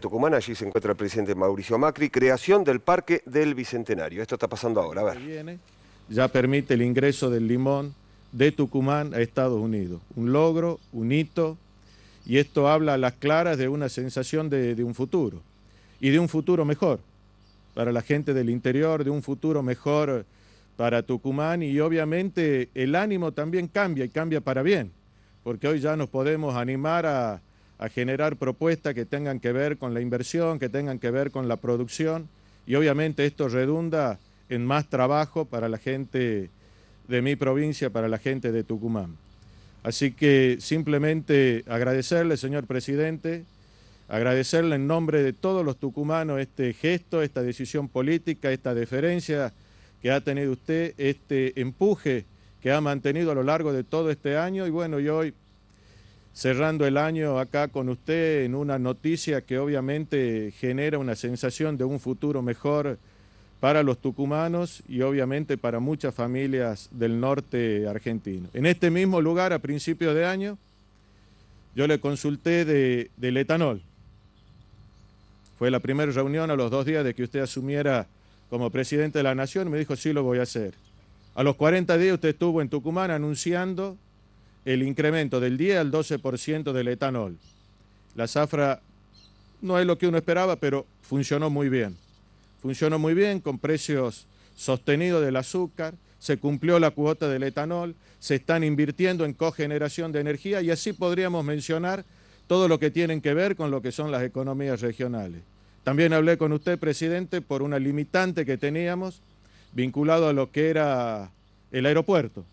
Tucumán, allí se encuentra el presidente Mauricio Macri, creación del Parque del Bicentenario. Esto está pasando ahora, a ver. Ya permite el ingreso del limón de Tucumán a Estados Unidos. Un logro, un hito, y esto habla a las claras de una sensación de un futuro, y de un futuro mejor para la gente del interior, de un futuro mejor para Tucumán, y obviamente el ánimo también cambia, y cambia para bien, porque hoy ya nos podemos animar a a generar propuestas que tengan que ver con la inversión, que tengan que ver con la producción y obviamente esto redunda en más trabajo para la gente de mi provincia, para la gente de Tucumán. Así que simplemente agradecerle, señor presidente, agradecerle en nombre de todos los tucumanos este gesto, esta decisión política, esta deferencia que ha tenido usted, este empuje que ha mantenido a lo largo de todo este año y bueno, y hoy cerrando el año acá con usted en una noticia que obviamente genera una sensación de un futuro mejor para los tucumanos y obviamente para muchas familias del norte argentino. En este mismo lugar, a principios de año, yo le consulté del etanol. Fue la primera reunión a los dos días de que usted asumiera como presidente de la Nación, me dijo, sí, lo voy a hacer. A los 40 días usted estuvo en Tucumán anunciando el incremento del 10 al 12% del etanol. La zafra no es lo que uno esperaba, pero funcionó muy bien. Funcionó muy bien con precios sostenidos del azúcar, se cumplió la cuota del etanol, se están invirtiendo en cogeneración de energía y así podríamos mencionar todo lo que tienen que ver con lo que son las economías regionales. También hablé con usted, presidente, por una limitante que teníamos vinculado a lo que era el aeropuerto.